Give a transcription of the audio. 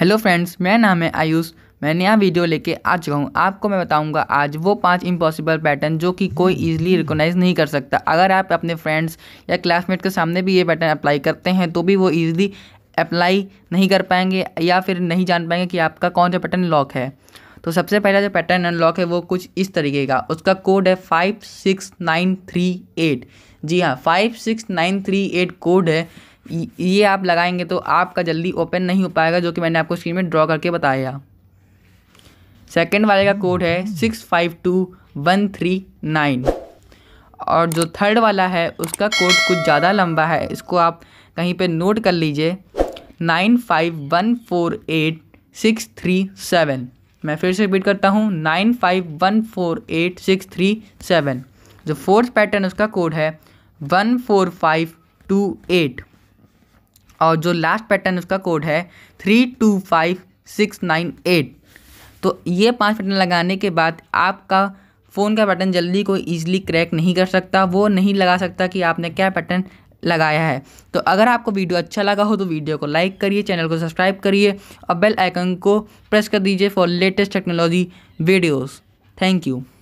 hello friends मेरा नाम है आयुष मैं नया वीडियो लेके आ चुका हूँ आपको मैं बताऊँगा आज वो पांच इम्पॉसिबल पैटर्न जो कि कोई ईजिली रिकोगनाइज नहीं कर सकता अगर आप अपने फ्रेंड्स या क्लासमेट के सामने भी ये पैटर्न अप्लाई करते हैं तो भी वो ईजिली अप्लाई नहीं कर पाएंगे या फिर नहीं जान पाएंगे कि आपका कौन सा पैटर्न लॉक है तो सबसे पहला जो पैटर्न अनलॉक है वो कुछ इस तरीके का उसका कोड है five six nine three eight जी हाँ five six nine three eight code है ये आप लगाएंगे तो आपका जल्दी ओपन नहीं हो पाएगा जो कि मैंने आपको स्क्रीन में ड्रॉ करके बताया सेकेंड वाले का कोड है six five two one three nine और जो थर्ड वाला है उसका कोड कुछ ज़्यादा लंबा है इसको आप कहीं पे नोट कर लीजिए nine five one four eight six three seven मैं फिर से रिपीट करता हूँ nine five one four eight six three seven जो फोर्थ पैटर्न उसका कोड है one four five two eight और जो लास्ट पैटर्न उसका कोड है three two five six nine eight तो ये पांच पैटर्न लगाने के बाद आपका फ़ोन का पैटर्न जल्दी कोई ईजिली क्रैक नहीं कर सकता वो नहीं लगा सकता कि आपने क्या पैटर्न लगाया है तो अगर आपको वीडियो अच्छा लगा हो तो वीडियो को लाइक करिए चैनल को सब्सक्राइब करिए और बेल आइकन को प्रेस कर दीजिए for latest technology videos thank you